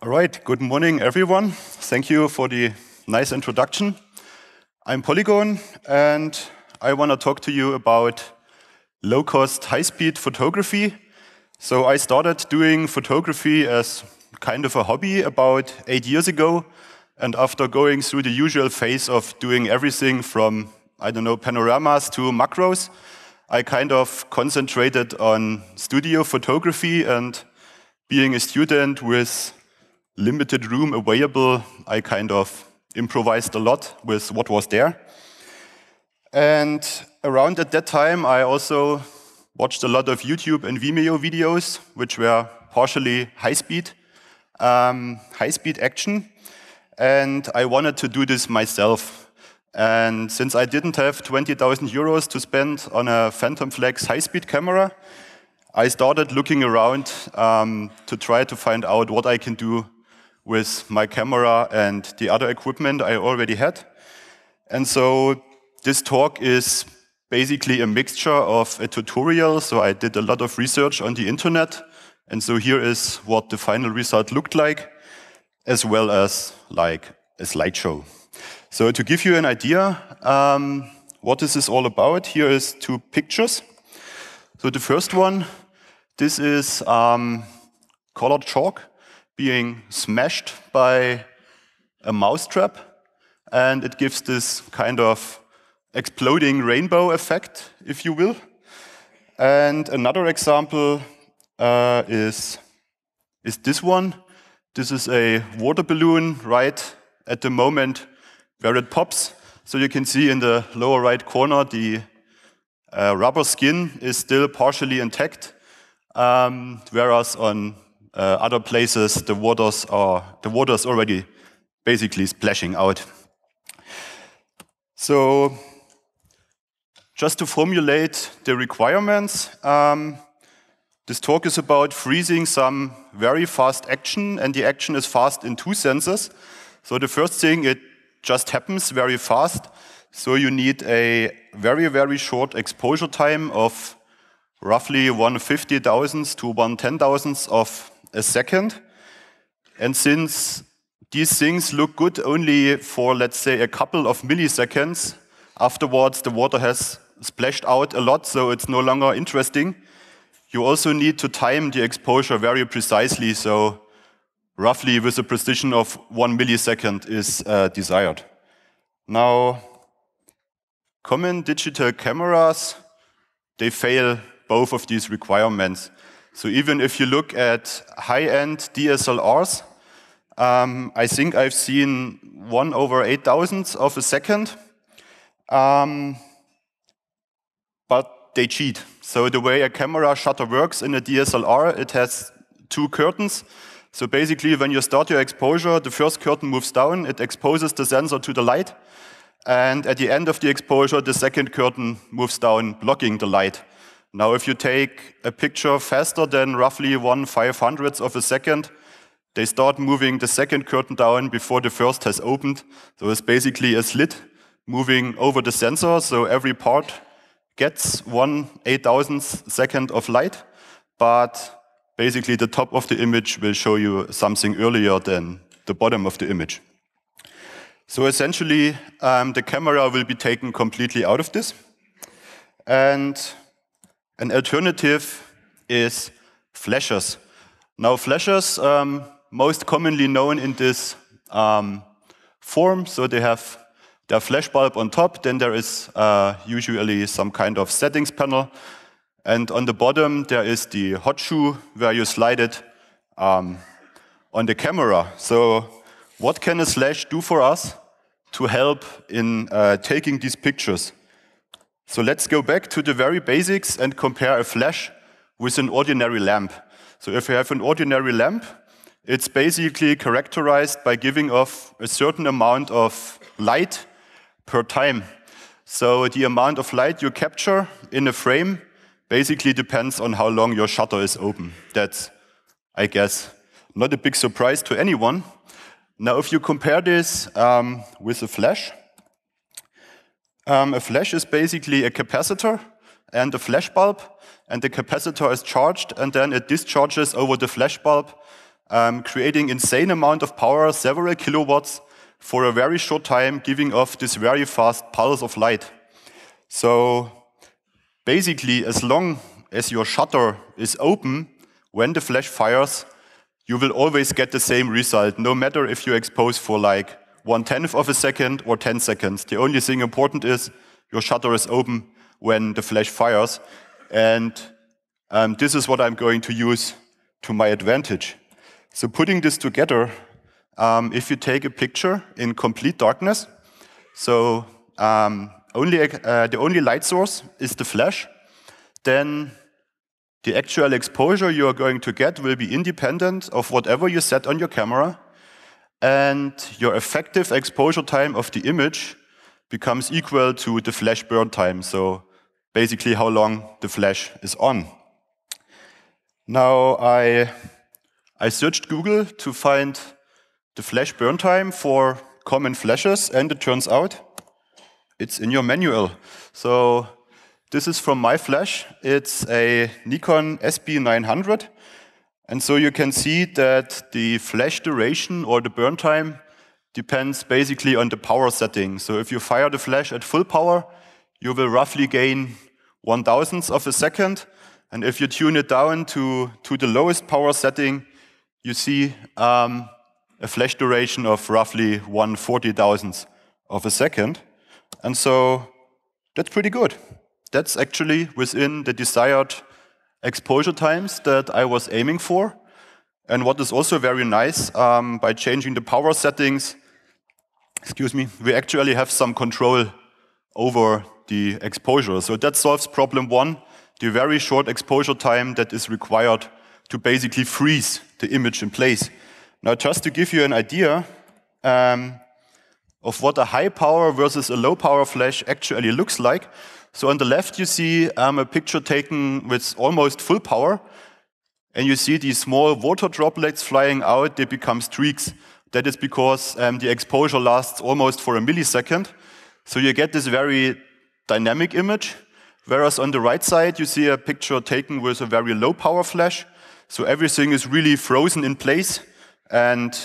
All right, good morning, everyone. Thank you for the nice introduction. I'm Polygon, and I want to talk to you about low cost, high speed photography. So, I started doing photography as kind of a hobby about eight years ago. And after going through the usual phase of doing everything from, I don't know, panoramas to macros, I kind of concentrated on studio photography and being a student with limited room available, I kind of improvised a lot with what was there. And around at that time, I also watched a lot of YouTube and Vimeo videos, which were partially high-speed, um, high-speed action. And I wanted to do this myself. And since I didn't have 20,000 euros to spend on a Phantom Flex high-speed camera, I started looking around um, to try to find out what I can do with my camera and the other equipment I already had. And so this talk is basically a mixture of a tutorial. So I did a lot of research on the internet. And so here is what the final result looked like, as well as like a slideshow. So to give you an idea, um, this all about, here is two pictures. So the first one, this is um, colored chalk being smashed by a mousetrap, and it gives this kind of exploding rainbow effect, if you will. And another example uh, is, is this one. This is a water balloon right at the moment where it pops. So you can see in the lower right corner, the uh, rubber skin is still partially intact, um, whereas on uh, other places, the waters are the waters already basically splashing out. So, just to formulate the requirements, um, this talk is about freezing some very fast action, and the action is fast in two senses. So the first thing, it just happens very fast. So you need a very, very short exposure time of roughly 150 thousandths to 110 thousandths of a second. And since these things look good only for, let's say, a couple of milliseconds, afterwards the water has splashed out a lot, so it's no longer interesting. You also need to time the exposure very precisely, so roughly with a precision of one millisecond is uh, desired. Now, common digital cameras, they fail both of these requirements. So even if you look at high-end DSLRs, um, I think I've seen one over eight thousandths of a second. Um, but they cheat. So the way a camera shutter works in a DSLR, it has two curtains. So basically, when you start your exposure, the first curtain moves down, it exposes the sensor to the light. And at the end of the exposure, the second curtain moves down, blocking the light. Now, if you take a picture faster than roughly one five hundredth of a second, they start moving the second curtain down before the first has opened. So it's basically a slit moving over the sensor. So every part gets one eight thousandth second of light, but basically the top of the image will show you something earlier than the bottom of the image. So essentially, um, the camera will be taken completely out of this. And an alternative is flashers. Now, flashers, um, most commonly known in this um, form, so they have their flash bulb on top, then there is uh, usually some kind of settings panel, and on the bottom there is the hot shoe where you slide it um, on the camera. So what can a flash do for us to help in uh, taking these pictures? So let's go back to the very basics and compare a flash with an ordinary lamp. So if you have an ordinary lamp, it's basically characterized by giving off a certain amount of light per time. So the amount of light you capture in a frame basically depends on how long your shutter is open. That's, I guess, not a big surprise to anyone. Now, if you compare this um, with a flash, um, a flash is basically a capacitor and a flash bulb, and the capacitor is charged, and then it discharges over the flash bulb, um, creating insane amount of power, several kilowatts, for a very short time, giving off this very fast pulse of light. So basically, as long as your shutter is open, when the flash fires, you will always get the same result, no matter if you expose for like one tenth of a second or 10 seconds. The only thing important is your shutter is open when the flash fires. And um, this is what I'm going to use to my advantage. So putting this together, um, if you take a picture in complete darkness, so um, only, uh, the only light source is the flash, then the actual exposure you are going to get will be independent of whatever you set on your camera and your effective exposure time of the image becomes equal to the flash burn time, so basically how long the flash is on. Now I, I searched Google to find the flash burn time for common flashes, and it turns out it's in your manual. So this is from my flash. It's a Nikon SB900. And so you can see that the flash duration or the burn time depends basically on the power setting. So if you fire the flash at full power, you will roughly gain one thousandth of a second. And if you tune it down to, to the lowest power setting, you see um, a flash duration of roughly one forty thousandth of a second. And so that's pretty good. That's actually within the desired exposure times that I was aiming for. And what is also very nice, um, by changing the power settings, excuse me, we actually have some control over the exposure. So that solves problem one, the very short exposure time that is required to basically freeze the image in place. Now, just to give you an idea um, of what a high power versus a low power flash actually looks like, so on the left, you see um, a picture taken with almost full power, and you see these small water droplets flying out. They become streaks. That is because um, the exposure lasts almost for a millisecond. So you get this very dynamic image. Whereas on the right side, you see a picture taken with a very low power flash. So everything is really frozen in place, and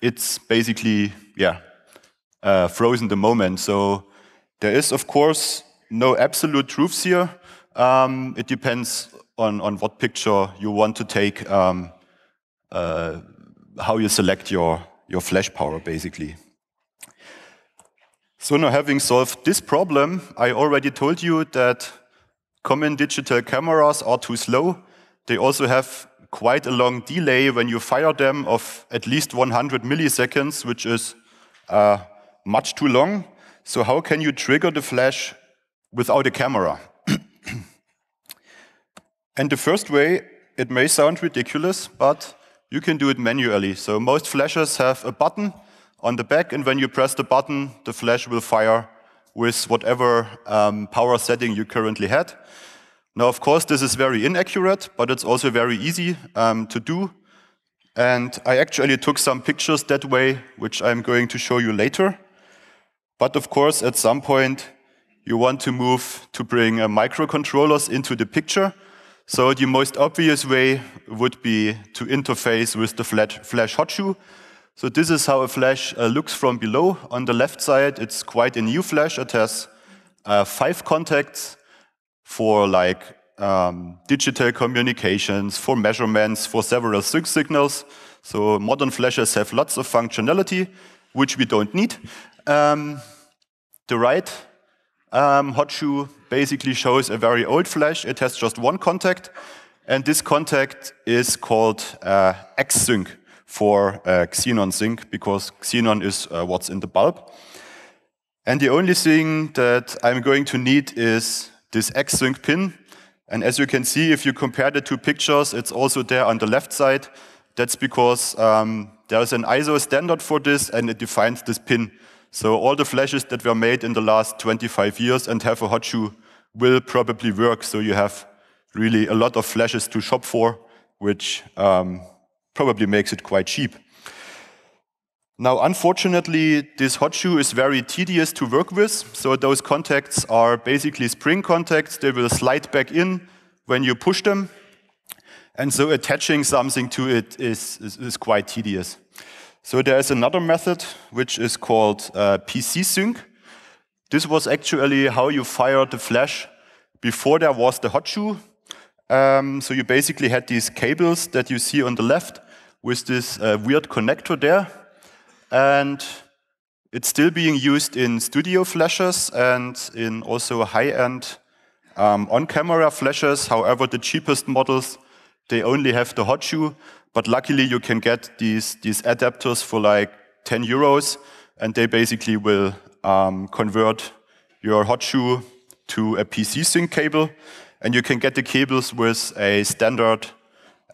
it's basically, yeah, uh, frozen the moment. So there is, of course, no absolute truths here. Um, it depends on, on what picture you want to take, um, uh, how you select your, your flash power, basically. So now having solved this problem, I already told you that common digital cameras are too slow. They also have quite a long delay when you fire them of at least 100 milliseconds, which is uh, much too long. So how can you trigger the flash without a camera. and the first way, it may sound ridiculous, but you can do it manually. So most flashes have a button on the back, and when you press the button, the flash will fire with whatever um, power setting you currently had. Now, of course, this is very inaccurate, but it's also very easy um, to do. And I actually took some pictures that way, which I'm going to show you later. But of course, at some point, you want to move to bring uh, microcontrollers into the picture. So the most obvious way would be to interface with the flash hot shoe. So this is how a flash uh, looks from below. On the left side, it's quite a new flash. It has uh, five contacts for like um, digital communications, for measurements, for several sig signals. So modern flashes have lots of functionality, which we don't need. Um, the right um, hot shoe basically shows a very old flash. It has just one contact, and this contact is called uh, X-sync for uh, Xenon sync because Xenon is uh, what's in the bulb. And the only thing that I'm going to need is this X-sync pin. And as you can see, if you compare the two pictures, it's also there on the left side. That's because um, there's an ISO standard for this, and it defines this pin. So all the flashes that were made in the last 25 years and have a hot shoe will probably work. So you have really a lot of flashes to shop for, which um, probably makes it quite cheap. Now, unfortunately, this hot shoe is very tedious to work with. So those contacts are basically spring contacts. They will slide back in when you push them. And so attaching something to it is, is, is quite tedious. So there is another method which is called uh, PC sync. This was actually how you fired the flash before there was the hot shoe. Um, so you basically had these cables that you see on the left with this uh, weird connector there. And it's still being used in studio flashes and in also high-end um, on-camera flashes. However, the cheapest models they only have the hot shoe, but luckily you can get these, these adapters for like 10 euros, and they basically will um, convert your hot shoe to a PC sync cable, and you can get the cables with a standard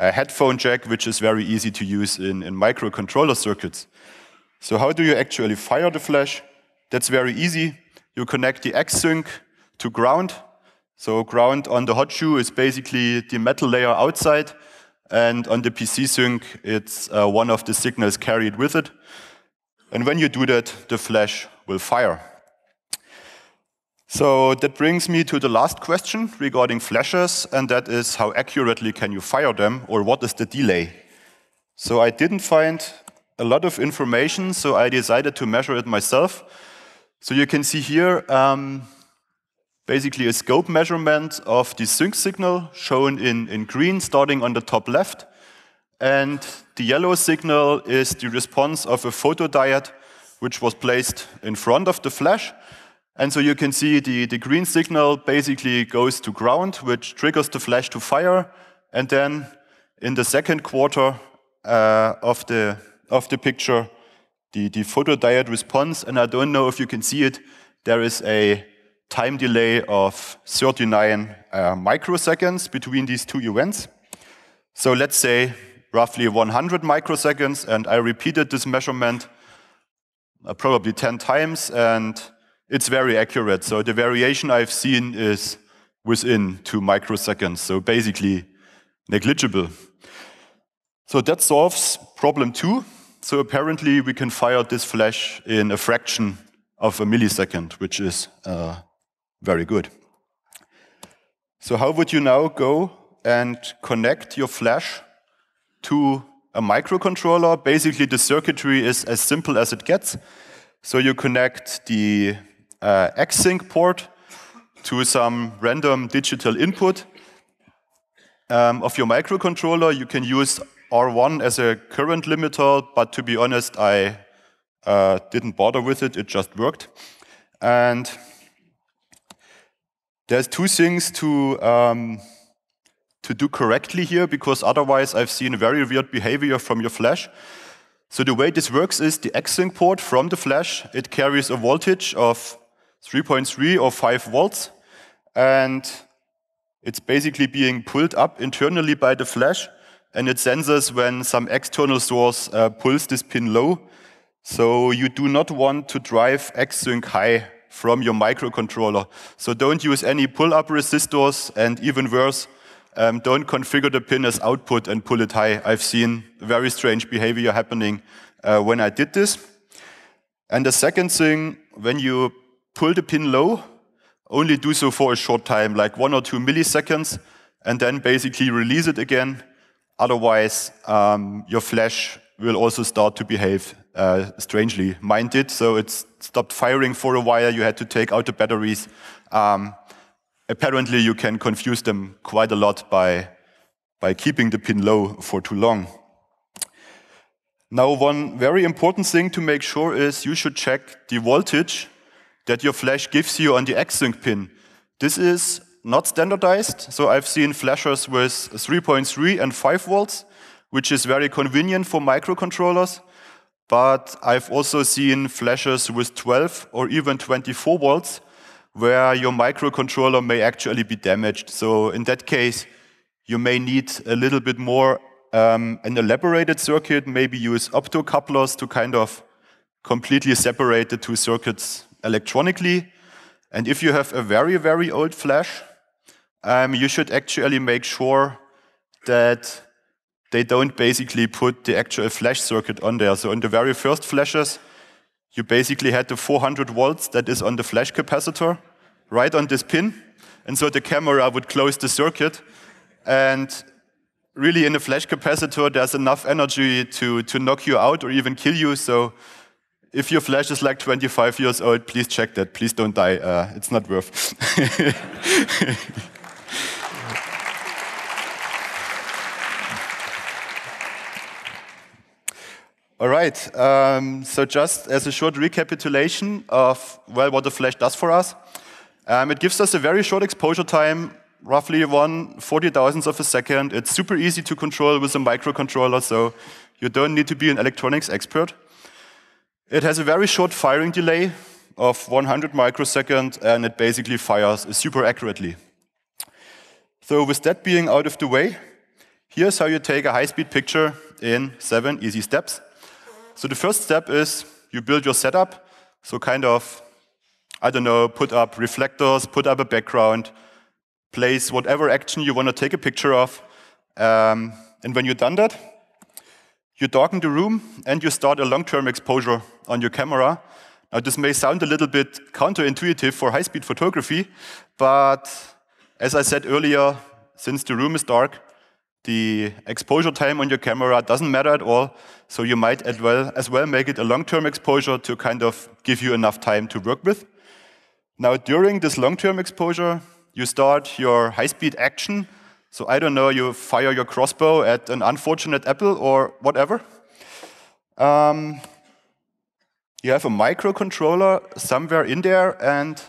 uh, headphone jack, which is very easy to use in, in microcontroller circuits. So how do you actually fire the flash? That's very easy. You connect the X-Sync to ground, so ground on the hot shoe is basically the metal layer outside, and on the PC sync, it's uh, one of the signals carried with it. And when you do that, the flash will fire. So that brings me to the last question regarding flashes, and that is how accurately can you fire them, or what is the delay? So I didn't find a lot of information, so I decided to measure it myself. So you can see here, um, basically a scope measurement of the sync signal shown in, in green starting on the top left. And the yellow signal is the response of a photodiode which was placed in front of the flash. And so you can see the, the green signal basically goes to ground, which triggers the flash to fire. And then in the second quarter uh, of, the, of the picture, the, the photodiode response, and I don't know if you can see it, there is a time delay of 39 uh, microseconds between these two events. So let's say roughly 100 microseconds, and I repeated this measurement uh, probably 10 times, and it's very accurate. So the variation I've seen is within two microseconds, so basically negligible. So that solves problem two. So apparently we can fire this flash in a fraction of a millisecond, which is uh, very good. So, how would you now go and connect your flash to a microcontroller? Basically, the circuitry is as simple as it gets. So, you connect the uh, Xsync port to some random digital input um, of your microcontroller. You can use R1 as a current limiter, but to be honest, I uh, didn't bother with it, it just worked. And there's two things to um, to do correctly here because otherwise I've seen very weird behavior from your flash. So the way this works is the XSYNC port from the flash, it carries a voltage of 3.3 or 5 volts, and it's basically being pulled up internally by the flash, and it senses when some external source uh, pulls this pin low. So you do not want to drive XSYNC high from your microcontroller. So don't use any pull-up resistors, and even worse, um, don't configure the pin as output and pull it high. I've seen very strange behavior happening uh, when I did this. And the second thing, when you pull the pin low, only do so for a short time, like one or two milliseconds, and then basically release it again. Otherwise, um, your flash will also start to behave uh, strangely. Mine did, so it's stopped firing for a while, you had to take out the batteries. Um, apparently, you can confuse them quite a lot by, by keeping the pin low for too long. Now, one very important thing to make sure is you should check the voltage that your flash gives you on the X-Sync pin. This is not standardized, so I've seen flashers with 3.3 and 5 volts, which is very convenient for microcontrollers. But I've also seen flashes with 12 or even 24 volts where your microcontroller may actually be damaged. So in that case, you may need a little bit more um, an elaborated circuit, maybe use optocouplers to kind of completely separate the two circuits electronically. And if you have a very, very old flash, um, you should actually make sure that they don't basically put the actual flash circuit on there. So in the very first flashes, you basically had the 400 volts that is on the flash capacitor right on this pin. And so the camera would close the circuit. And really in a flash capacitor, there's enough energy to, to knock you out or even kill you. So if your flash is like 25 years old, please check that. Please don't die. Uh, it's not worth. All right. Um, so just as a short recapitulation of well, what the flash does for us, um, it gives us a very short exposure time, roughly one forty thousandth of a second. It's super easy to control with a microcontroller, so you don't need to be an electronics expert. It has a very short firing delay of 100 microseconds, and it basically fires super accurately. So with that being out of the way, here's how you take a high-speed picture in seven easy steps. So the first step is you build your setup. So kind of, I don't know, put up reflectors, put up a background, place whatever action you want to take a picture of. Um, and when you've done that, you darken the room and you start a long-term exposure on your camera. Now, this may sound a little bit counterintuitive for high-speed photography, but as I said earlier, since the room is dark, the exposure time on your camera doesn't matter at all. So you might as well, as well make it a long-term exposure to kind of give you enough time to work with. Now, during this long-term exposure, you start your high-speed action. So I don't know, you fire your crossbow at an unfortunate apple or whatever. Um, you have a microcontroller somewhere in there, and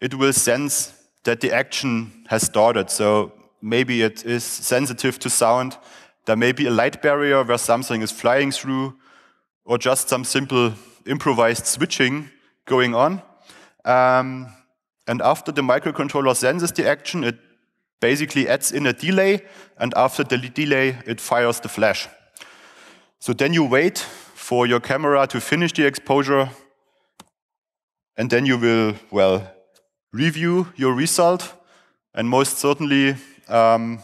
it will sense that the action has started. So maybe it is sensitive to sound. There may be a light barrier where something is flying through, or just some simple improvised switching going on. Um, and after the microcontroller senses the action, it basically adds in a delay, and after the delay, it fires the flash. So then you wait for your camera to finish the exposure, and then you will, well, review your result, and most certainly um,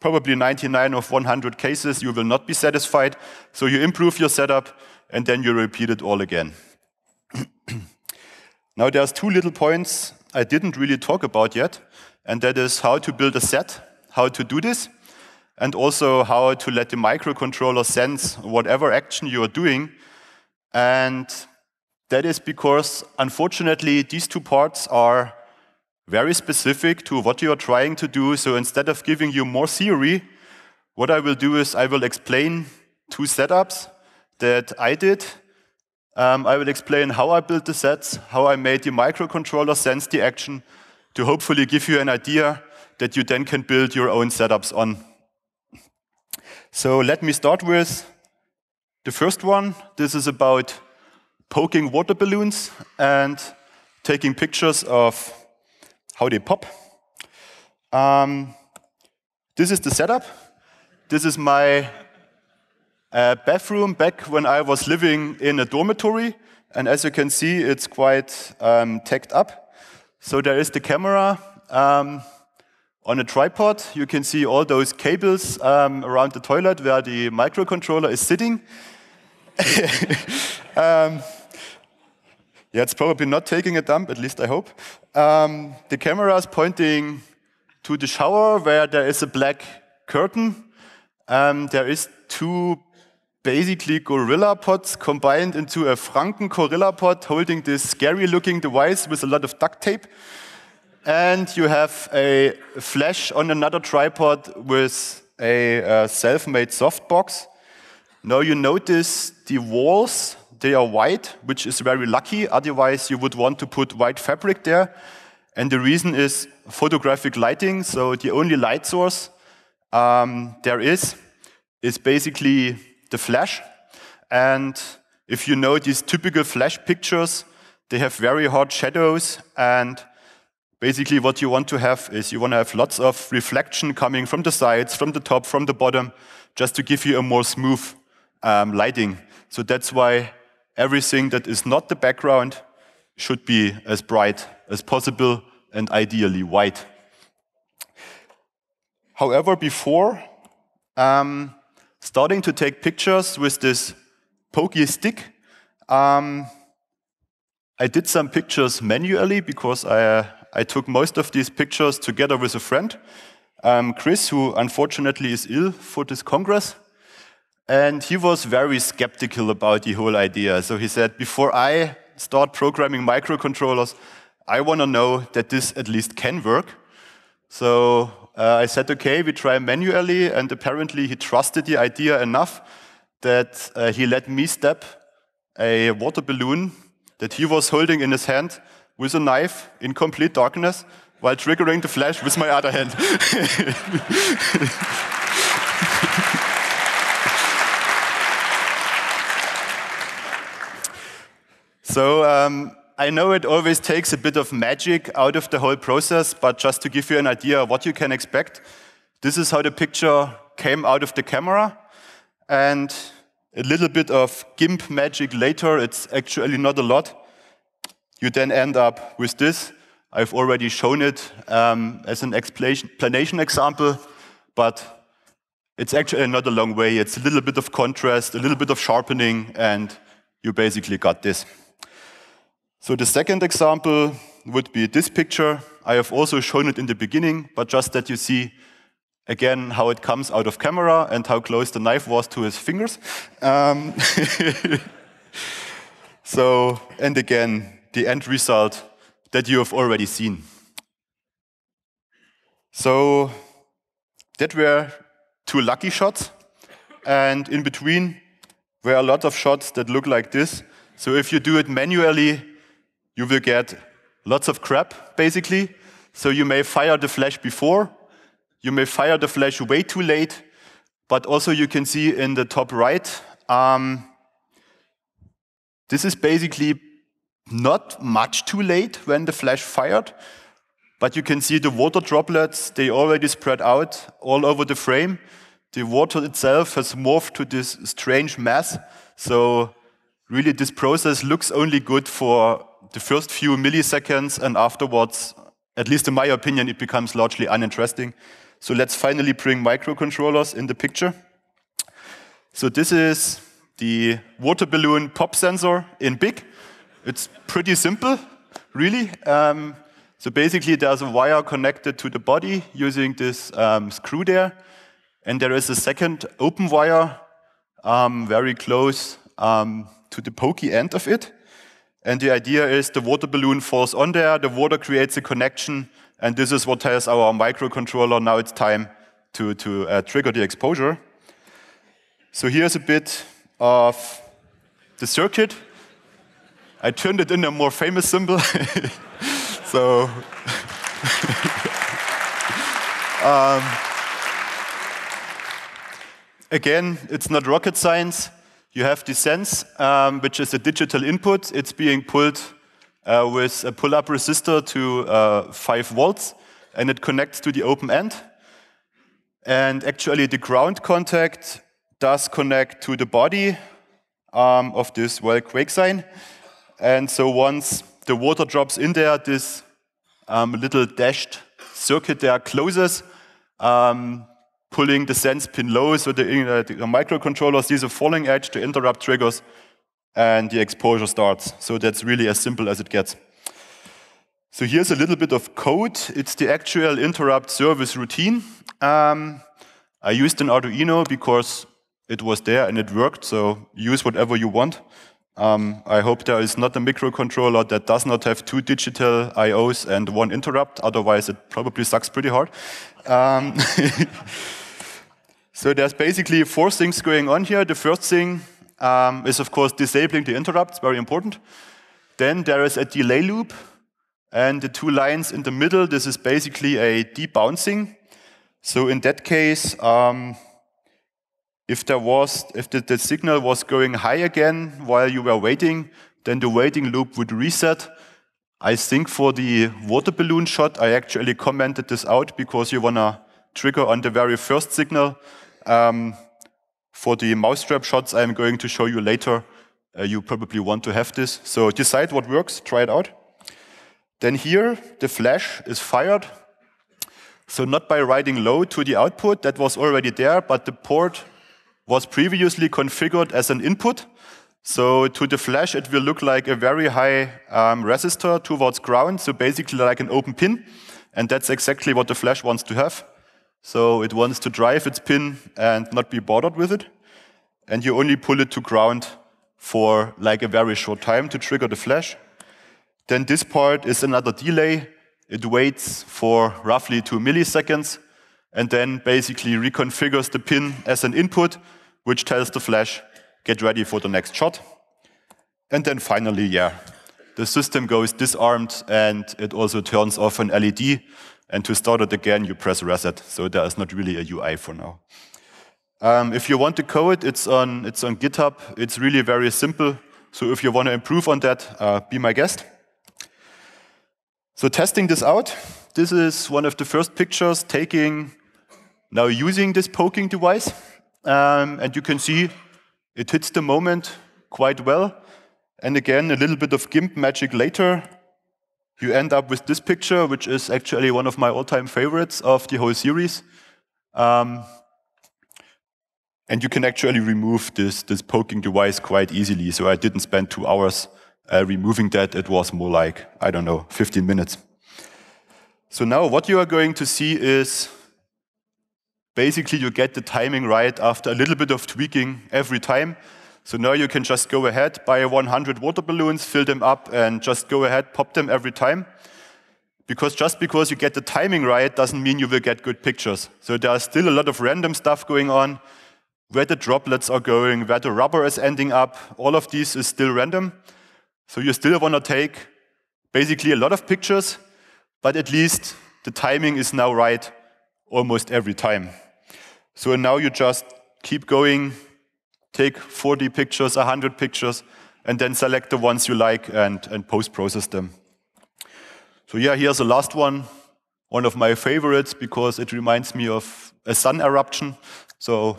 probably 99 of 100 cases, you will not be satisfied. So you improve your setup and then you repeat it all again. now there's two little points I didn't really talk about yet, and that is how to build a set, how to do this, and also how to let the microcontroller sense whatever action you are doing. And that is because, unfortunately, these two parts are very specific to what you are trying to do. So instead of giving you more theory, what I will do is I will explain two setups that I did. Um, I will explain how I built the sets, how I made the microcontroller sense the action to hopefully give you an idea that you then can build your own setups on. So let me start with the first one. This is about poking water balloons and taking pictures of how they Pop. Um, this is the setup. This is my uh, bathroom back when I was living in a dormitory. And as you can see, it's quite um, tacked up. So there is the camera um, on a tripod. You can see all those cables um, around the toilet where the microcontroller is sitting. Um, yeah, it's probably not taking a dump, at least I hope. Um, the camera is pointing to the shower where there is a black curtain. Um, there is two basically gorilla pods combined into a Franken gorilla pod holding this scary looking device with a lot of duct tape. And you have a flash on another tripod with a uh, self made softbox. Now you notice the walls they are white, which is very lucky. Otherwise, you would want to put white fabric there. And the reason is photographic lighting. So the only light source um, there is is basically the flash. And if you know these typical flash pictures, they have very hard shadows. And basically what you want to have is you want to have lots of reflection coming from the sides, from the top, from the bottom, just to give you a more smooth um, lighting. So that's why everything that is not the background should be as bright as possible and ideally white. However, before um, starting to take pictures with this pokey stick, um, I did some pictures manually because I, uh, I took most of these pictures together with a friend, um, Chris, who unfortunately is ill for this congress. And he was very skeptical about the whole idea. So he said, before I start programming microcontrollers, I want to know that this at least can work. So uh, I said, okay, we try manually. And apparently he trusted the idea enough that uh, he let me step a water balloon that he was holding in his hand with a knife in complete darkness while triggering the flash with my other hand. So um, I know it always takes a bit of magic out of the whole process, but just to give you an idea of what you can expect, this is how the picture came out of the camera. And a little bit of GIMP magic later, it's actually not a lot. You then end up with this. I've already shown it um, as an explanation example, but it's actually not a long way. It's a little bit of contrast, a little bit of sharpening, and you basically got this. So the second example would be this picture. I have also shown it in the beginning, but just that you see again how it comes out of camera and how close the knife was to his fingers. Um, so, and again, the end result that you have already seen. So, that were two lucky shots, and in between were a lot of shots that look like this. So, if you do it manually, you will get lots of crap, basically. So you may fire the flash before, you may fire the flash way too late, but also you can see in the top right, um, this is basically not much too late when the flash fired, but you can see the water droplets, they already spread out all over the frame. The water itself has morphed to this strange mass, so really this process looks only good for the first few milliseconds, and afterwards, at least in my opinion, it becomes largely uninteresting. So let's finally bring microcontrollers in the picture. So this is the water balloon pop sensor in big. It's pretty simple, really. Um, so basically, there's a wire connected to the body using this um, screw there. And there is a second open wire um, very close um, to the pokey end of it. And the idea is the water balloon falls on there, the water creates a connection, and this is what tells our microcontroller now it's time to, to uh, trigger the exposure. So here's a bit of the circuit. I turned it in a more famous symbol. so um, again, it's not rocket science you have the sense, um, which is a digital input. It's being pulled uh, with a pull-up resistor to uh, 5 volts, and it connects to the open end. And actually, the ground contact does connect to the body um, of this well quake sign. And so once the water drops in there, this um, little dashed circuit there closes, um, pulling the sense pin low so the, uh, the microcontroller sees a falling edge, to interrupt triggers, and the exposure starts. So that's really as simple as it gets. So here's a little bit of code. It's the actual interrupt service routine. Um, I used an Arduino because it was there and it worked, so use whatever you want. Um, I hope there is not a microcontroller that does not have two digital IOs and one interrupt, otherwise it probably sucks pretty hard. Um, so there's basically four things going on here. The first thing um, is, of course, disabling the interrupts, very important. Then there is a delay loop, and the two lines in the middle, this is basically a debouncing. So in that case, um, if there was, if the, the signal was going high again while you were waiting, then the waiting loop would reset. I think for the water balloon shot, I actually commented this out because you wanna trigger on the very first signal. Um, for the mousetrap shots I'm going to show you later, uh, you probably want to have this. So decide what works, try it out. Then here, the flash is fired. So not by writing low to the output, that was already there, but the port was previously configured as an input. So to the flash, it will look like a very high um, resistor towards ground, so basically like an open pin. And that's exactly what the flash wants to have. So it wants to drive its pin and not be bothered with it. And you only pull it to ground for like a very short time to trigger the flash. Then this part is another delay. It waits for roughly two milliseconds and then basically reconfigures the pin as an input which tells the flash, get ready for the next shot. And then finally, yeah, the system goes disarmed and it also turns off an LED. And to start it again, you press reset. So there is not really a UI for now. Um, if you want to code, it's on, it's on GitHub. It's really very simple. So if you want to improve on that, uh, be my guest. So testing this out, this is one of the first pictures taking, now using this poking device. Um, and you can see it hits the moment quite well. And again, a little bit of GIMP magic later, you end up with this picture, which is actually one of my all-time favorites of the whole series. Um, and you can actually remove this, this poking device quite easily. So I didn't spend two hours uh, removing that. It was more like, I don't know, 15 minutes. So now what you are going to see is basically you get the timing right after a little bit of tweaking every time. So now you can just go ahead, buy 100 water balloons, fill them up, and just go ahead, pop them every time. Because just because you get the timing right doesn't mean you will get good pictures. So there's still a lot of random stuff going on. Where the droplets are going, where the rubber is ending up, all of these is still random. So you still want to take basically a lot of pictures, but at least the timing is now right almost every time. So now you just keep going, take 40 pictures, 100 pictures, and then select the ones you like and, and post-process them. So yeah, here's the last one, one of my favorites because it reminds me of a sun eruption. So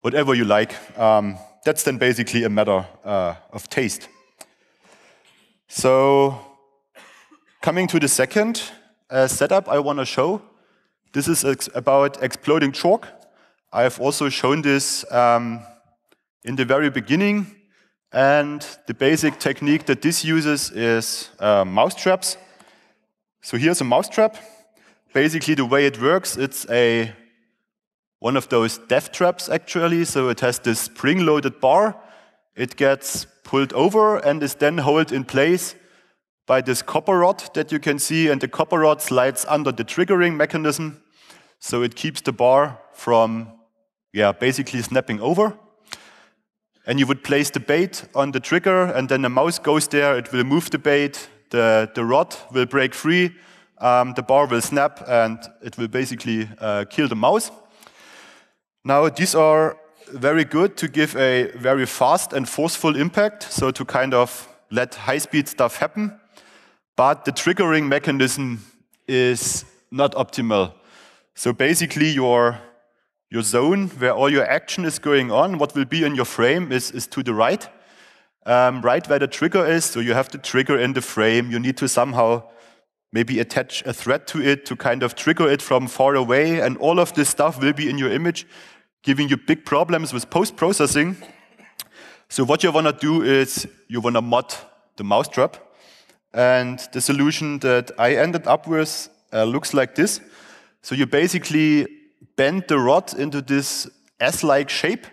whatever you like. Um, that's then basically a matter uh, of taste. So coming to the second uh, setup I want to show this is ex about exploding chalk. I have also shown this um, in the very beginning. And the basic technique that this uses is uh, mousetraps. So here's a mousetrap. Basically, the way it works, it's a one of those death traps, actually. So it has this spring-loaded bar. It gets pulled over and is then held in place by this copper rod that you can see, and the copper rod slides under the triggering mechanism, so it keeps the bar from yeah, basically snapping over. And you would place the bait on the trigger, and then the mouse goes there, it will move the bait, the, the rod will break free, um, the bar will snap, and it will basically uh, kill the mouse. Now, these are very good to give a very fast and forceful impact, so to kind of let high-speed stuff happen but the triggering mechanism is not optimal. So basically, your, your zone where all your action is going on, what will be in your frame is, is to the right, um, right where the trigger is. So you have the trigger in the frame. You need to somehow maybe attach a thread to it to kind of trigger it from far away. And all of this stuff will be in your image, giving you big problems with post processing. So, what you want to do is you want to mod the mousetrap and the solution that I ended up with uh, looks like this. So you basically bend the rod into this S-like shape.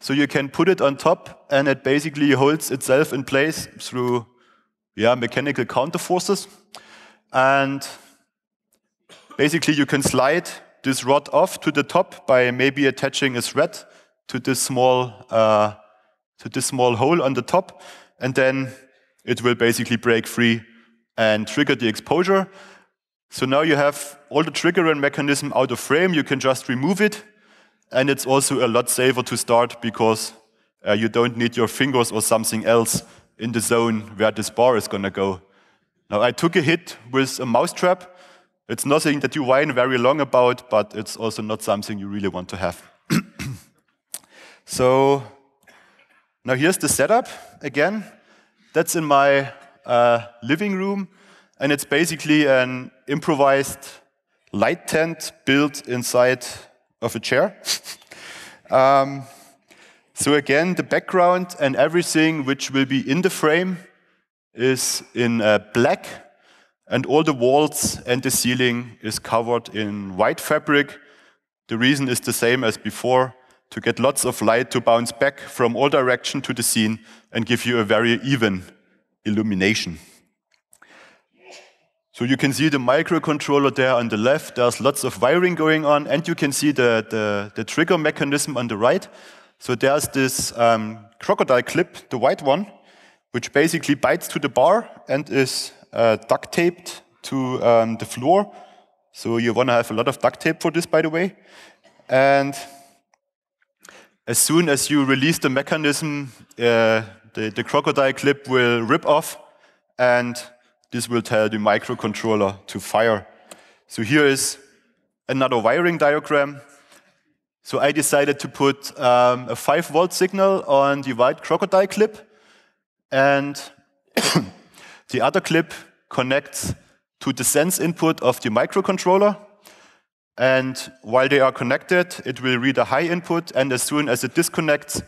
So you can put it on top and it basically holds itself in place through yeah, mechanical counterforces. And basically you can slide this rod off to the top by maybe attaching a thread to this small, uh, to this small hole on the top. And then it will basically break free and trigger the exposure. So now you have all the triggering mechanism out of frame, you can just remove it, and it's also a lot safer to start because uh, you don't need your fingers or something else in the zone where this bar is gonna go. Now I took a hit with a mousetrap. It's nothing that you whine very long about, but it's also not something you really want to have. so now here's the setup again. That's in my uh, living room, and it's basically an improvised light tent built inside of a chair. um, so again, the background and everything which will be in the frame is in uh, black, and all the walls and the ceiling is covered in white fabric. The reason is the same as before to get lots of light to bounce back from all direction to the scene and give you a very even illumination. So you can see the microcontroller there on the left. There's lots of wiring going on, and you can see the, the, the trigger mechanism on the right. So there's this um, crocodile clip, the white one, which basically bites to the bar and is uh, duct taped to um, the floor. So you want to have a lot of duct tape for this, by the way. And as soon as you release the mechanism, uh, the, the crocodile clip will rip off, and this will tell the microcontroller to fire. So here is another wiring diagram. So I decided to put um, a 5 volt signal on the white crocodile clip, and the other clip connects to the sense input of the microcontroller, and while they are connected, it will read a high input. And as soon as it disconnects,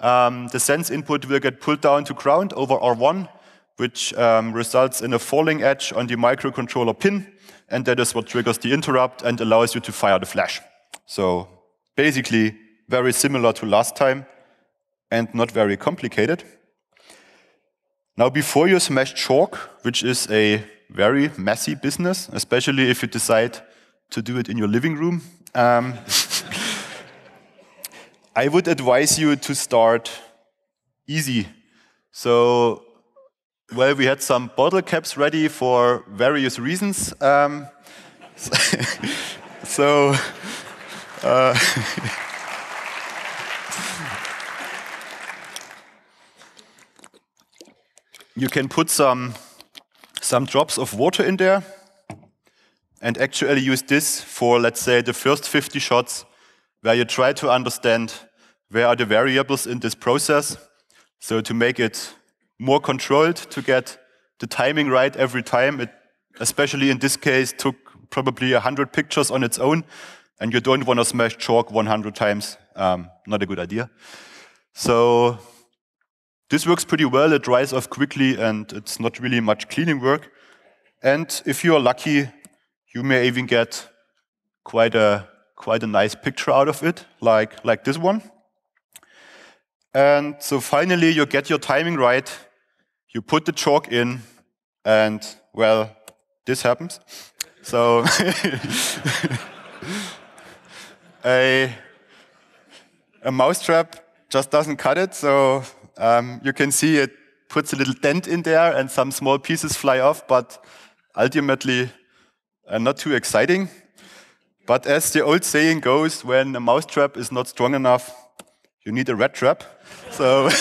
um, the sense input will get pulled down to ground over R1, which um, results in a falling edge on the microcontroller pin. And that is what triggers the interrupt and allows you to fire the flash. So basically, very similar to last time and not very complicated. Now, before you smash chalk, which is a very messy business, especially if you decide to do it in your living room. Um, I would advise you to start easy. So, well, we had some bottle caps ready for various reasons. Um, so, uh, you can put some some drops of water in there and actually use this for, let's say, the first 50 shots where you try to understand where are the variables in this process. So to make it more controlled, to get the timing right every time, it, especially in this case, took probably 100 pictures on its own, and you don't want to smash chalk 100 times. Um, not a good idea. So this works pretty well. It dries off quickly, and it's not really much cleaning work. And if you are lucky, you may even get quite a quite a nice picture out of it, like like this one. And so finally, you get your timing right. You put the chalk in, and well, this happens. So a a mousetrap just doesn't cut it. So um, you can see it puts a little dent in there, and some small pieces fly off. But ultimately, and not too exciting. But as the old saying goes, when a mouse trap is not strong enough, you need a rat trap. So.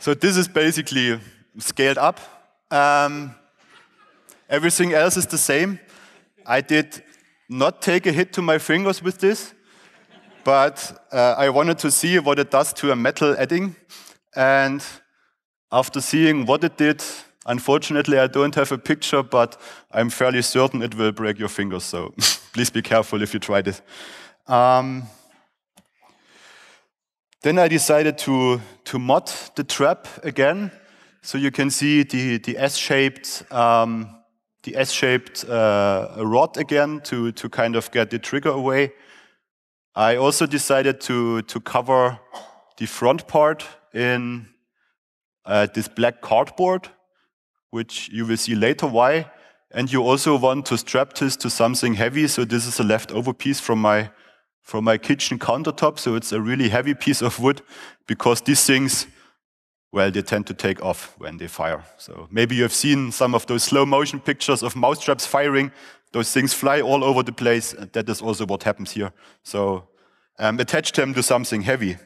so this is basically scaled up. Um, everything else is the same. I did not take a hit to my fingers with this but uh, I wanted to see what it does to a metal adding. And after seeing what it did, unfortunately, I don't have a picture, but I'm fairly certain it will break your fingers. So please be careful if you try this. Um, then I decided to, to mod the trap again. So you can see the, the S-shaped um, the S-shaped uh, rod again to, to kind of get the trigger away. I also decided to, to cover the front part in uh, this black cardboard, which you will see later why. And you also want to strap this to something heavy. So this is a leftover piece from my, from my kitchen countertop. So it's a really heavy piece of wood because these things, well, they tend to take off when they fire. So maybe you have seen some of those slow motion pictures of mousetraps firing. Those things fly all over the place. That is also what happens here. So um, attach them to something heavy.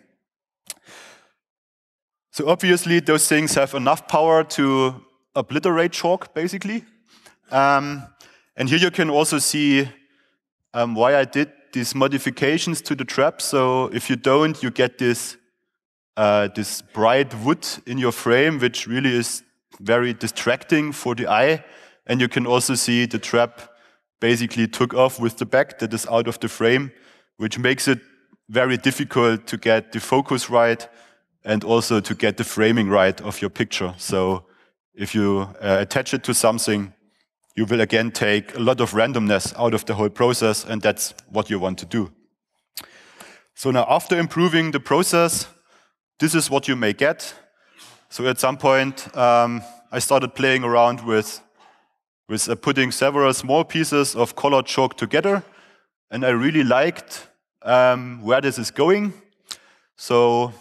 So obviously, those things have enough power to obliterate chalk, basically. Um, and here you can also see um, why I did these modifications to the trap. So if you don't, you get this uh, this bright wood in your frame, which really is very distracting for the eye. And you can also see the trap basically took off with the back that is out of the frame, which makes it very difficult to get the focus right and also to get the framing right of your picture. So if you uh, attach it to something, you will again take a lot of randomness out of the whole process, and that's what you want to do. So now after improving the process, this is what you may get. So at some point, um, I started playing around with with uh, putting several small pieces of colored chalk together. And I really liked um, where this is going. So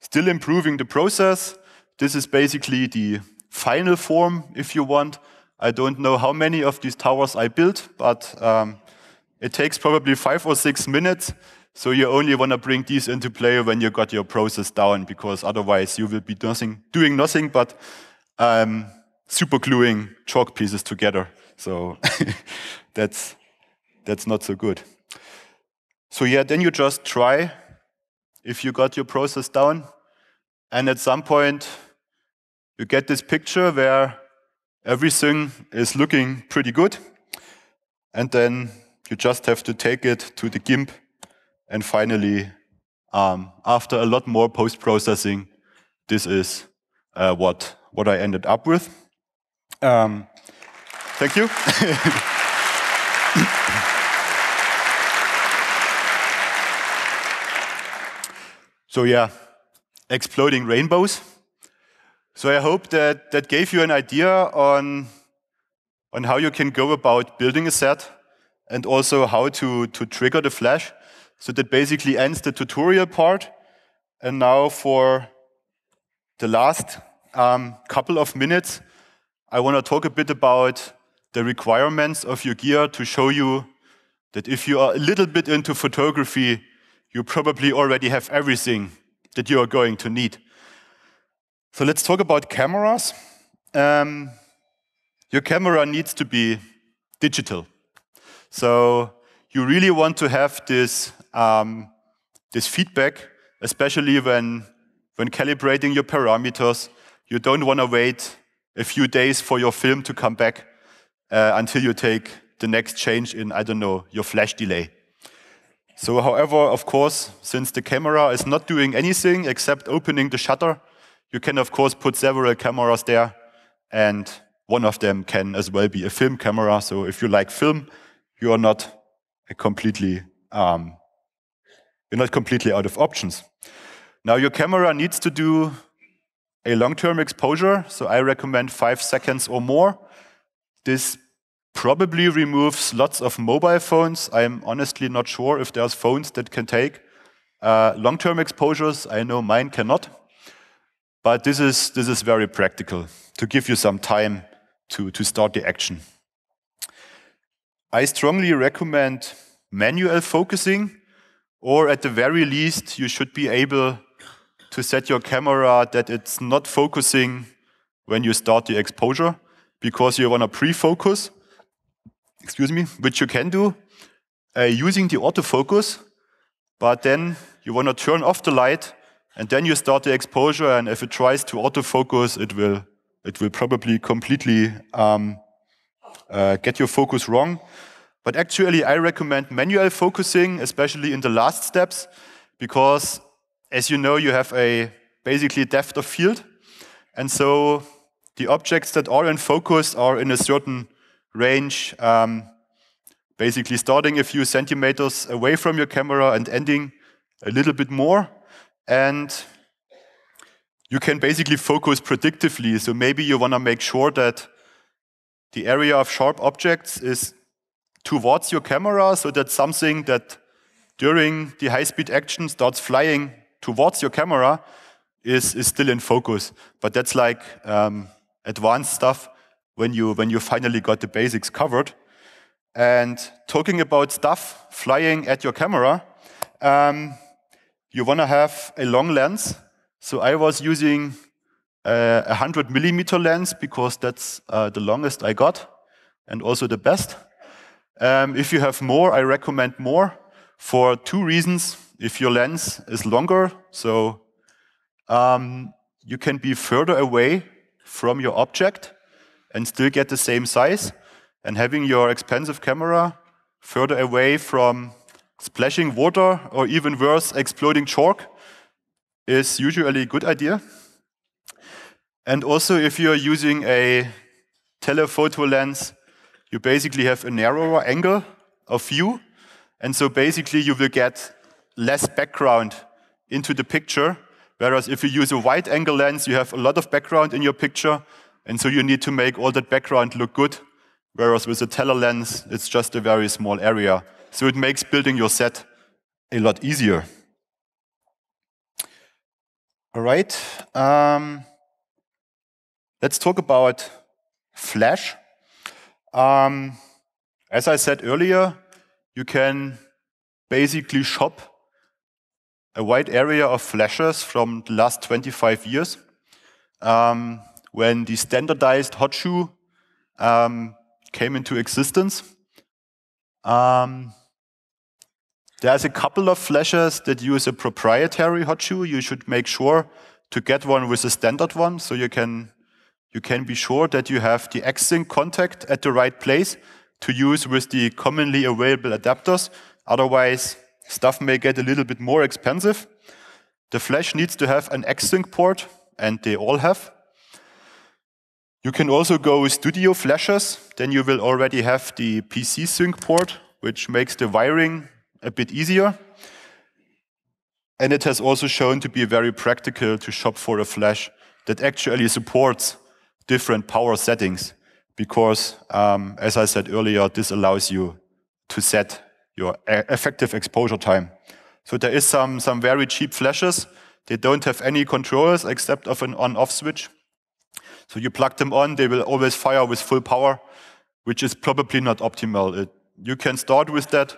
still improving the process. This is basically the final form, if you want. I don't know how many of these towers I built, but um, it takes probably five or six minutes. So you only want to bring these into play when you got your process down, because otherwise you will be nothing, doing nothing but um, super gluing chalk pieces together. So that's, that's not so good. So yeah, then you just try if you got your process down. And at some point, you get this picture where everything is looking pretty good. And then you just have to take it to the GIMP. And finally, um, after a lot more post processing, this is uh, what, what I ended up with. Um, thank you. so yeah, exploding rainbows. So I hope that that gave you an idea on on how you can go about building a set and also how to, to trigger the flash. So that basically ends the tutorial part. And now for the last um, couple of minutes, I want to talk a bit about the requirements of your gear to show you that if you are a little bit into photography, you probably already have everything that you are going to need. So let's talk about cameras. Um, your camera needs to be digital. So you really want to have this, um, this feedback, especially when, when calibrating your parameters. You don't want to wait a few days for your film to come back uh, until you take the next change in, I don't know, your flash delay. So, however, of course, since the camera is not doing anything except opening the shutter, you can, of course, put several cameras there, and one of them can as well be a film camera. So, if you like film, you are not completely um, you're not completely out of options. Now, your camera needs to do a long-term exposure, so I recommend five seconds or more. This probably removes lots of mobile phones. I'm honestly not sure if there's phones that can take uh, long-term exposures. I know mine cannot, but this is this is very practical to give you some time to to start the action. I strongly recommend manual focusing, or at the very least, you should be able to set your camera that it's not focusing when you start the exposure because you want to pre-focus, excuse me, which you can do uh, using the autofocus, but then you want to turn off the light and then you start the exposure and if it tries to autofocus, it will, it will probably completely um, uh, get your focus wrong. But actually, I recommend manual focusing, especially in the last steps, because as you know, you have a basically depth of field. And so the objects that are in focus are in a certain range, um, basically starting a few centimeters away from your camera and ending a little bit more. And you can basically focus predictively. So maybe you want to make sure that the area of sharp objects is towards your camera so that something that during the high-speed action starts flying towards your camera is, is still in focus. But that's like um, advanced stuff when you, when you finally got the basics covered. And talking about stuff flying at your camera, um, you want to have a long lens. So I was using a 100 millimeter lens because that's uh, the longest I got and also the best. Um, if you have more, I recommend more for two reasons if your lens is longer, so um, you can be further away from your object and still get the same size. And having your expensive camera further away from splashing water or even worse, exploding chalk is usually a good idea. And also, if you're using a telephoto lens, you basically have a narrower angle of view. And so basically, you will get less background into the picture. Whereas if you use a wide angle lens, you have a lot of background in your picture, and so you need to make all that background look good. Whereas with a tele lens, it's just a very small area. So it makes building your set a lot easier. All right. Um, let's talk about Flash. Um, as I said earlier, you can basically shop a wide area of flashes from the last 25 years um, when the standardized hot shoe um, came into existence. Um, there's a couple of flashes that use a proprietary hot shoe. You should make sure to get one with a standard one so you can, you can be sure that you have the X-Sync contact at the right place to use with the commonly available adapters. Otherwise, Stuff may get a little bit more expensive. The flash needs to have an Xsync port, and they all have. You can also go with studio flashes. Then you will already have the PC sync port, which makes the wiring a bit easier. And it has also shown to be very practical to shop for a flash that actually supports different power settings. Because, um, as I said earlier, this allows you to set your uh, effective exposure time. So there is some, some very cheap flashes. They don't have any controls except of an on-off switch. So you plug them on, they will always fire with full power, which is probably not optimal. It, you can start with that,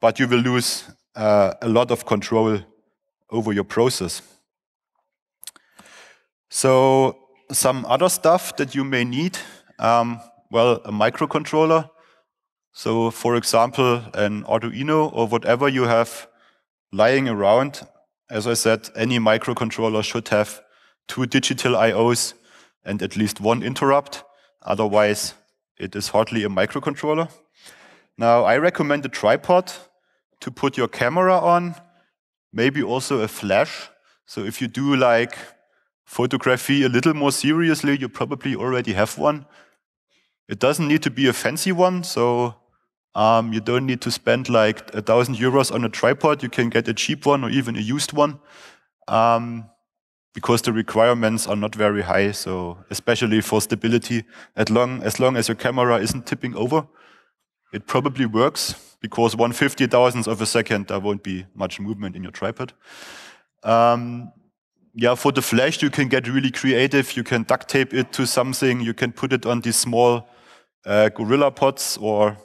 but you will lose uh, a lot of control over your process. So some other stuff that you may need, um, well, a microcontroller. So for example, an Arduino or whatever you have lying around, as I said, any microcontroller should have two digital IOs and at least one interrupt. Otherwise, it is hardly a microcontroller. Now, I recommend a tripod to put your camera on, maybe also a flash. So if you do like photography a little more seriously, you probably already have one. It doesn't need to be a fancy one, so um, you don't need to spend like a thousand euros on a tripod. You can get a cheap one or even a used one um, because the requirements are not very high. So especially for stability, as long, as long as your camera isn't tipping over, it probably works because one fifty thousandth of a second there won't be much movement in your tripod. Um, yeah, for the flash you can get really creative. You can duct tape it to something. You can put it on these small uh, gorilla pods or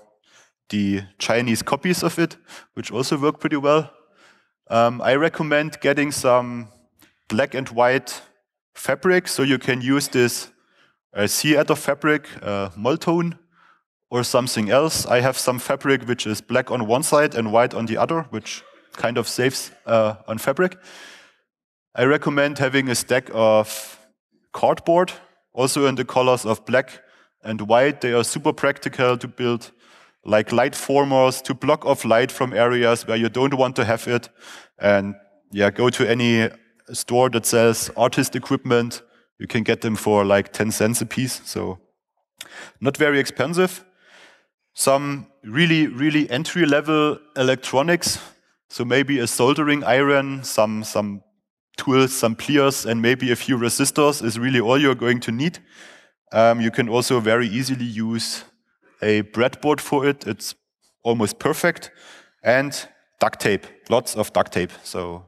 the Chinese copies of it, which also work pretty well. Um, I recommend getting some black and white fabric, so you can use this uh, theater fabric, uh, Moltone, or something else. I have some fabric which is black on one side and white on the other, which kind of saves uh, on fabric. I recommend having a stack of cardboard, also in the colors of black and white. They are super practical to build like light formers to block off light from areas where you don't want to have it. And yeah, go to any store that sells artist equipment. You can get them for like 10 cents a piece. So not very expensive. Some really, really entry level electronics. So maybe a soldering iron, some, some tools, some pliers, and maybe a few resistors is really all you're going to need. Um, you can also very easily use a breadboard for it. It's almost perfect. And duct tape, lots of duct tape. So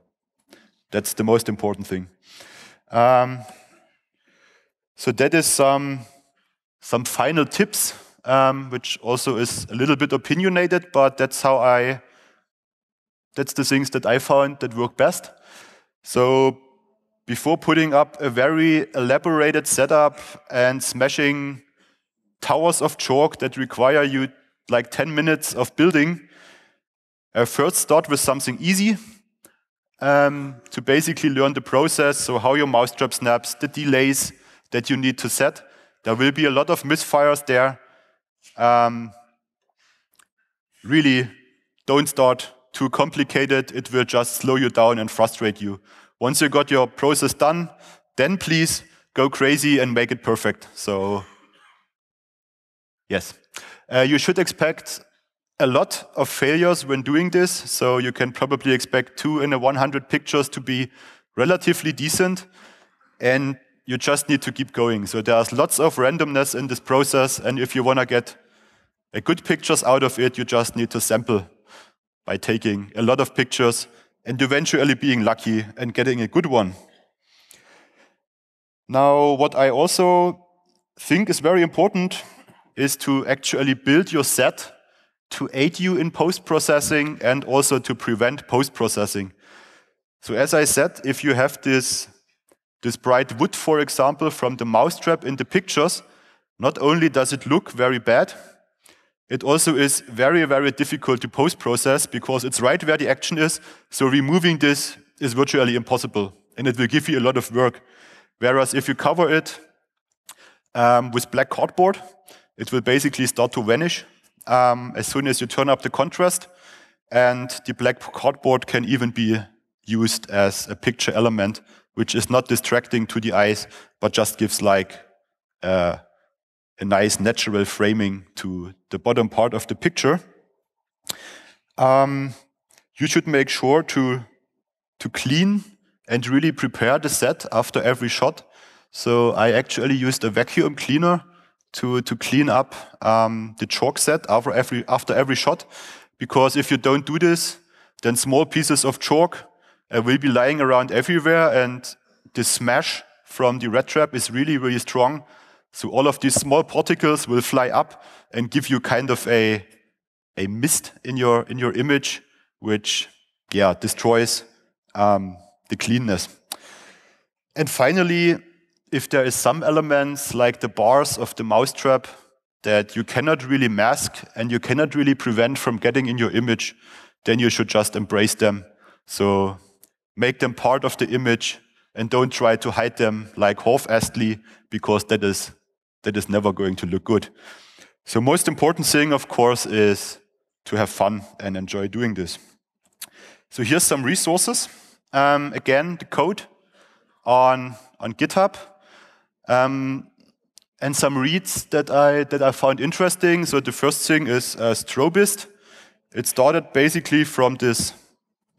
that's the most important thing. Um, so that is some some final tips, um, which also is a little bit opinionated, but that's how I. That's the things that I found that work best. So before putting up a very elaborated setup and smashing towers of chalk that require you like 10 minutes of building, uh, first start with something easy um, to basically learn the process, so how your mousetrap snaps, the delays that you need to set. There will be a lot of misfires there. Um, really, don't start too complicated. It will just slow you down and frustrate you. Once you got your process done, then please go crazy and make it perfect. So Yes. Uh, you should expect a lot of failures when doing this, so you can probably expect two in a 100 pictures to be relatively decent, and you just need to keep going. So there's lots of randomness in this process, and if you want to get a good pictures out of it, you just need to sample by taking a lot of pictures and eventually being lucky and getting a good one. Now, what I also think is very important is to actually build your set to aid you in post-processing and also to prevent post-processing. So as I said, if you have this, this bright wood, for example, from the mousetrap in the pictures, not only does it look very bad, it also is very, very difficult to post-process because it's right where the action is, so removing this is virtually impossible, and it will give you a lot of work. Whereas if you cover it um, with black cardboard, it will basically start to vanish um, as soon as you turn up the contrast. And the black cardboard can even be used as a picture element, which is not distracting to the eyes, but just gives like uh, a nice natural framing to the bottom part of the picture. Um, you should make sure to, to clean and really prepare the set after every shot. So I actually used a vacuum cleaner to, to clean up um, the chalk set after every, after every shot. Because if you don't do this, then small pieces of chalk uh, will be lying around everywhere and the smash from the red trap is really, really strong. So all of these small particles will fly up and give you kind of a, a mist in your, in your image, which, yeah, destroys um, the cleanness. And finally, if there is some elements like the bars of the mousetrap that you cannot really mask and you cannot really prevent from getting in your image, then you should just embrace them. So make them part of the image and don't try to hide them like half-assedly because that is, that is never going to look good. So most important thing, of course, is to have fun and enjoy doing this. So here's some resources. Um, again, the code on, on GitHub. Um, and some reads that I, that I found interesting. So the first thing is uh, Strobist. It started basically from this,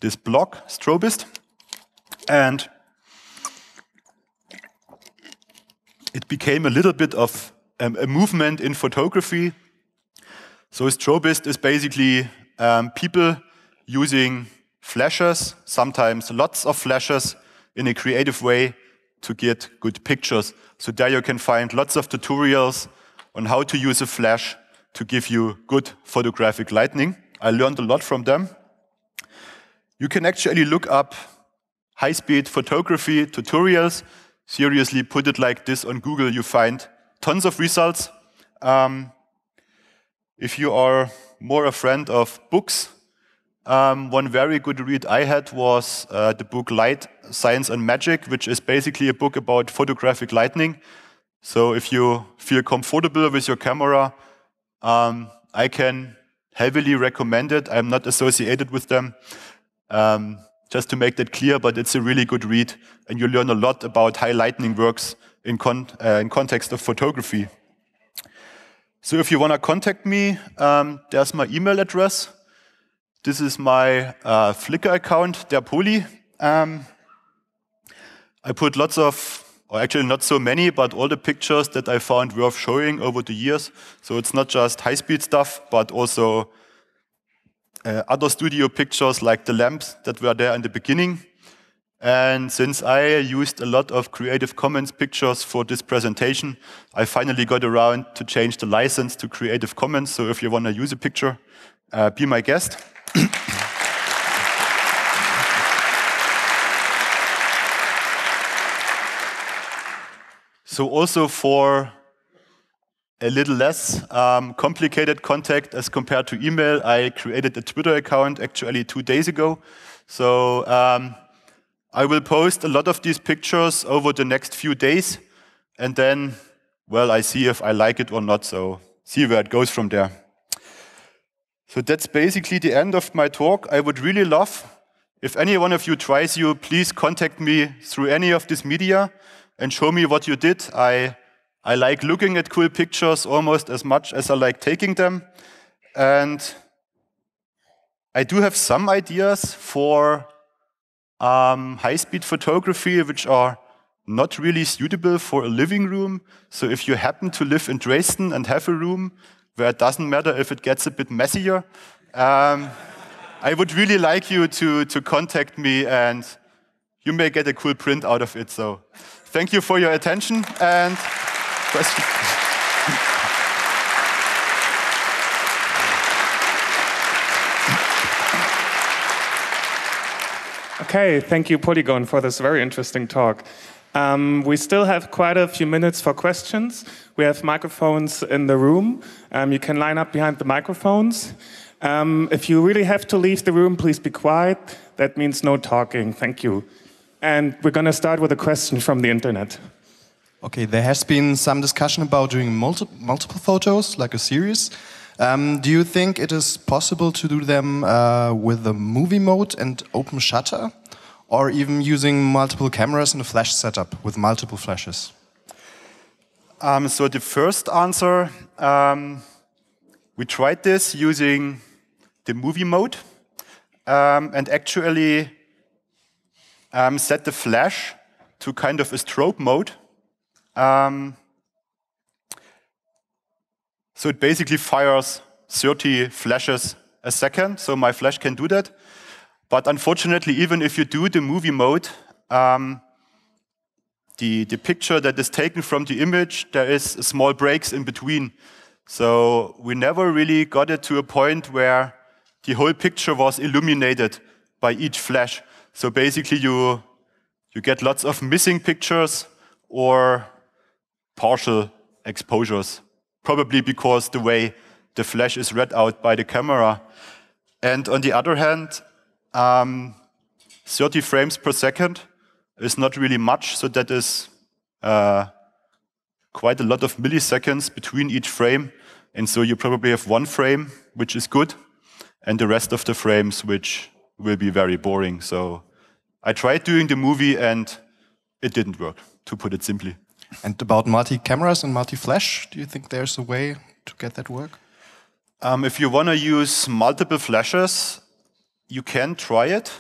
this blog, Strobist. And it became a little bit of um, a movement in photography. So Strobist is basically um, people using flashes, sometimes lots of flashes, in a creative way to get good pictures. So there you can find lots of tutorials on how to use a flash to give you good photographic lighting. I learned a lot from them. You can actually look up high-speed photography tutorials. Seriously, put it like this on Google, you find tons of results. Um, if you are more a friend of books, um, one very good read I had was uh, the book Light Science and Magic, which is basically a book about photographic lightning. So if you feel comfortable with your camera, um, I can heavily recommend it. I'm not associated with them. Um, just to make that clear, but it's a really good read, and you learn a lot about how lightning works in, con uh, in context of photography. So if you want to contact me, um, there's my email address this is my uh, Flickr account, der Poli. Um, I put lots of, or actually not so many, but all the pictures that I found worth showing over the years. So it's not just high-speed stuff, but also uh, other studio pictures like the lamps that were there in the beginning. And since I used a lot of Creative Commons pictures for this presentation, I finally got around to change the license to Creative Commons. So if you want to use a picture, uh, be my guest. so also for a little less um, complicated contact as compared to email, I created a Twitter account actually two days ago. So um, I will post a lot of these pictures over the next few days, and then, well, I see if I like it or not. So see where it goes from there. So that's basically the end of my talk. I would really love if any one of you tries you, please contact me through any of this media and show me what you did. I, I like looking at cool pictures almost as much as I like taking them. And I do have some ideas for um, high-speed photography, which are not really suitable for a living room. So if you happen to live in Dresden and have a room, where it doesn't matter if it gets a bit messier. Um, I would really like you to, to contact me and you may get a cool print out of it. So thank you for your attention and questions. Okay, thank you, Polygon, for this very interesting talk. Um, we still have quite a few minutes for questions. We have microphones in the room. Um, you can line up behind the microphones. Um, if you really have to leave the room, please be quiet. That means no talking. Thank you. And we're going to start with a question from the internet. Okay, there has been some discussion about doing multi multiple photos, like a series. Um, do you think it is possible to do them uh, with the movie mode and open shutter? or even using multiple cameras in a flash setup with multiple flashes? Um, so the first answer, um, we tried this using the movie mode um, and actually um, set the flash to kind of a strobe mode. Um, so it basically fires 30 flashes a second, so my flash can do that. But unfortunately, even if you do the movie mode, um, the, the picture that is taken from the image, there is small breaks in between. So we never really got it to a point where the whole picture was illuminated by each flash. So basically you, you get lots of missing pictures or partial exposures, probably because the way the flash is read out by the camera. And on the other hand, um, 30 frames per second is not really much, so that is uh, quite a lot of milliseconds between each frame. And so you probably have one frame, which is good, and the rest of the frames, which will be very boring. So I tried doing the movie and it didn't work, to put it simply. And about multi cameras and multi flash, do you think there's a way to get that work? Um, if you want to use multiple flashes, you can try it.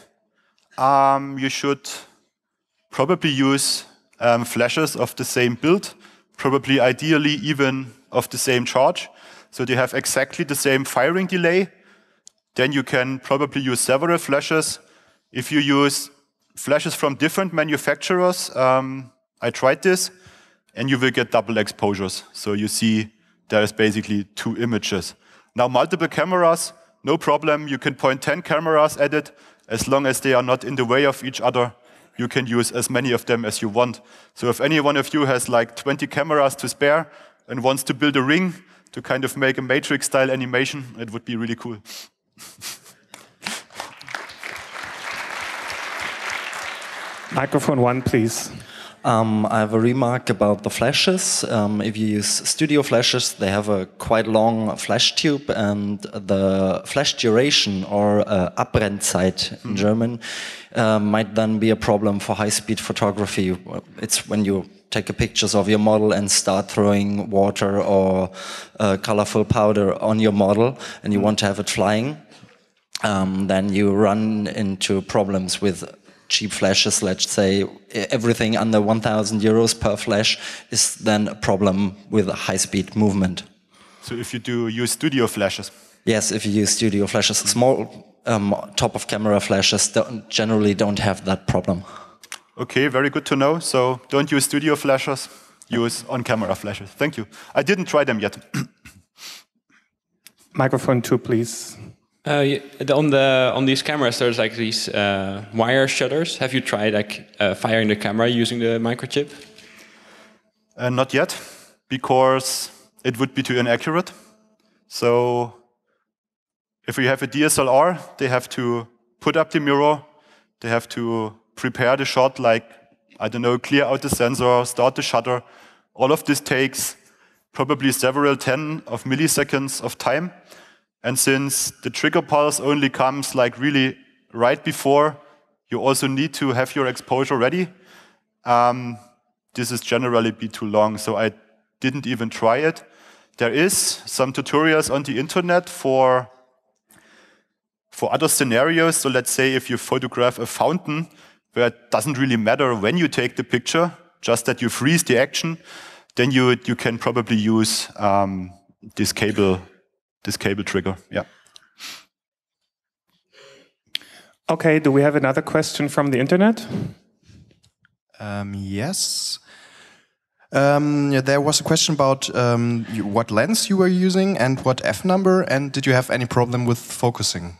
Um, you should probably use um, flashes of the same build, probably ideally even of the same charge. So they have exactly the same firing delay. Then you can probably use several flashes. If you use flashes from different manufacturers, um, I tried this, and you will get double exposures. So you see there is basically two images. Now multiple cameras no problem, you can point 10 cameras at it. As long as they are not in the way of each other, you can use as many of them as you want. So if any one of you has like 20 cameras to spare and wants to build a ring to kind of make a matrix-style animation, it would be really cool. Microphone one, please. Um, I have a remark about the flashes. Um, if you use studio flashes, they have a quite long flash tube, and the flash duration, or uh, Abbrennzeit in hmm. German, uh, might then be a problem for high-speed photography. It's when you take pictures of your model and start throwing water or uh, colorful powder on your model, and you mm. want to have it flying. Um, then you run into problems with cheap flashes, let's say everything under 1,000 euros per flash is then a problem with high-speed movement. So if you do use studio flashes? Yes, if you use studio flashes, small um, top-of-camera flashes don't, generally don't have that problem. Okay, very good to know. So don't use studio flashes, use on-camera flashes. Thank you. I didn't try them yet. Microphone two, please. Uh, on the on these cameras, there's like these uh, wire shutters. Have you tried like uh, firing the camera using the microchip? Uh, not yet, because it would be too inaccurate. So, if we have a DSLR, they have to put up the mirror, they have to prepare the shot, like I don't know, clear out the sensor, start the shutter. All of this takes probably several ten of milliseconds of time and since the trigger pulse only comes like really right before, you also need to have your exposure ready. Um, this is generally be too long, so I didn't even try it. There is some tutorials on the internet for for other scenarios. So let's say if you photograph a fountain, where it doesn't really matter when you take the picture, just that you freeze the action, then you you can probably use um, this cable this cable trigger. Yeah. Okay, do we have another question from the internet? Um, yes. Um, there was a question about um, what lens you were using and what f number, and did you have any problem with focusing?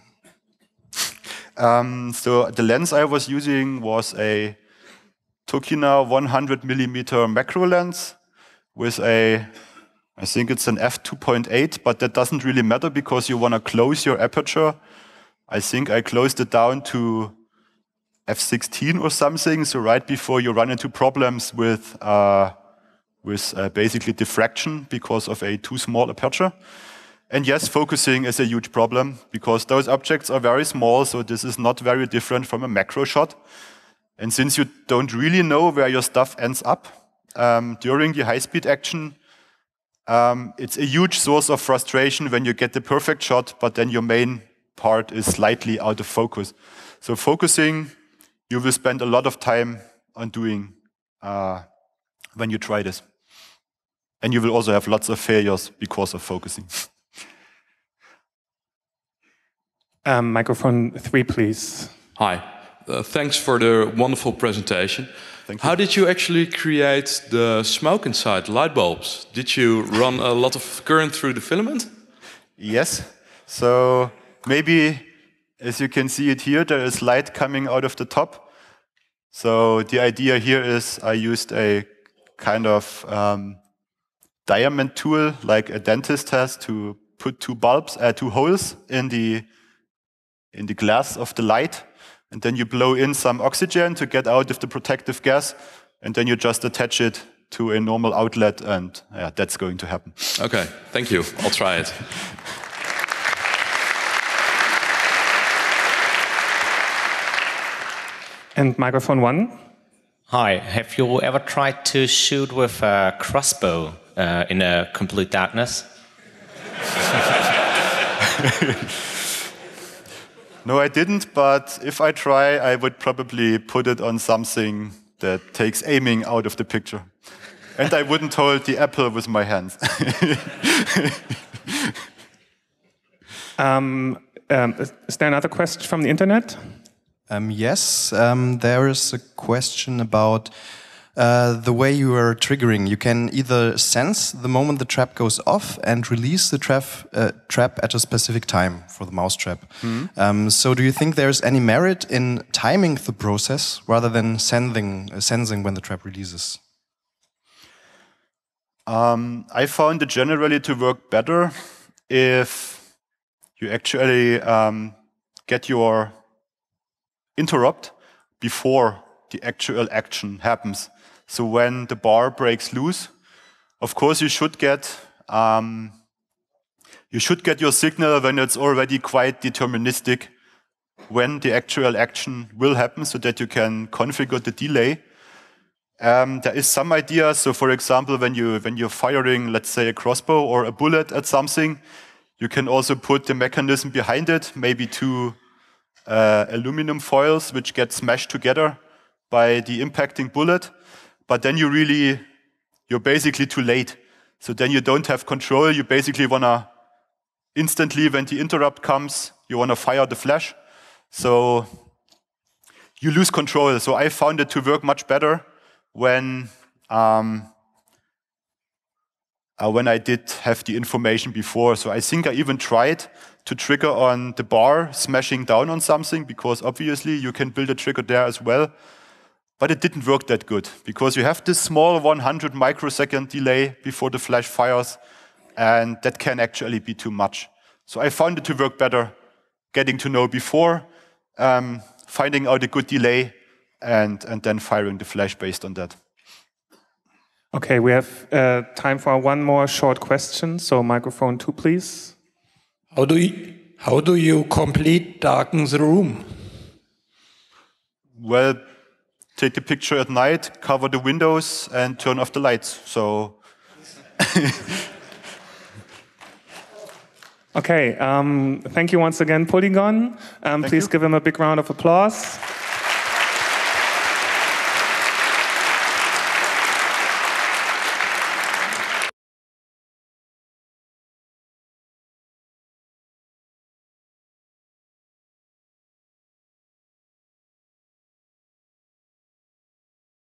Um, so the lens I was using was a Tokina 100 millimeter macro lens with a I think it's an f2.8, but that doesn't really matter because you want to close your aperture. I think I closed it down to f16 or something. So right before you run into problems with uh, with uh, basically diffraction because of a too small aperture. And yes, focusing is a huge problem because those objects are very small, so this is not very different from a macro shot. And since you don't really know where your stuff ends up, um, during the high-speed action, um, it's a huge source of frustration when you get the perfect shot, but then your main part is slightly out of focus. So focusing, you will spend a lot of time on doing uh, when you try this. And you will also have lots of failures because of focusing. um, microphone three, please. Hi. Uh, thanks for the wonderful presentation. How did you actually create the smoke inside light bulbs? Did you run a lot of current through the filament? Yes. So maybe, as you can see it here, there is light coming out of the top. So the idea here is I used a kind of um, diamond tool, like a dentist has, to put two bulbs, uh, two holes in the in the glass of the light and then you blow in some oxygen to get out of the protective gas, and then you just attach it to a normal outlet, and yeah, that's going to happen. Okay, thank you. I'll try it. and microphone one. Hi, have you ever tried to shoot with a crossbow uh, in a complete darkness? No, I didn't, but if I try, I would probably put it on something that takes aiming out of the picture. And I wouldn't hold the apple with my hands. um, um, is there another question from the internet? Um, yes, um, there is a question about uh, the way you are triggering. You can either sense the moment the trap goes off and release the trap uh, trap at a specific time for the mousetrap. Mm -hmm. um, so, do you think there's any merit in timing the process rather than sensing uh, sensing when the trap releases? Um, I found it generally to work better if you actually um, get your interrupt before the actual action happens. So when the bar breaks loose, of course you should get um, you should get your signal when it's already quite deterministic when the actual action will happen so that you can configure the delay. Um, there is some idea. So for example, when you when you're firing, let's say a crossbow or a bullet at something, you can also put the mechanism behind it, maybe two uh, aluminum foils which get smashed together by the impacting bullet but then you really, you're basically too late. So then you don't have control. You basically want to instantly, when the interrupt comes, you want to fire the flash. So you lose control. So I found it to work much better when um, uh, when I did have the information before. So I think I even tried to trigger on the bar smashing down on something because obviously you can build a trigger there as well. But it didn't work that good because you have this small 100 microsecond delay before the flash fires, and that can actually be too much. So I found it to work better getting to know before, um, finding out a good delay, and, and then firing the flash based on that. Okay, we have uh, time for one more short question. So microphone two, please. How do you, how do you complete darken the room? Well, take the picture at night, cover the windows, and turn off the lights. So. okay, um, thank you once again, Polygon. Um, please you. give him a big round of applause.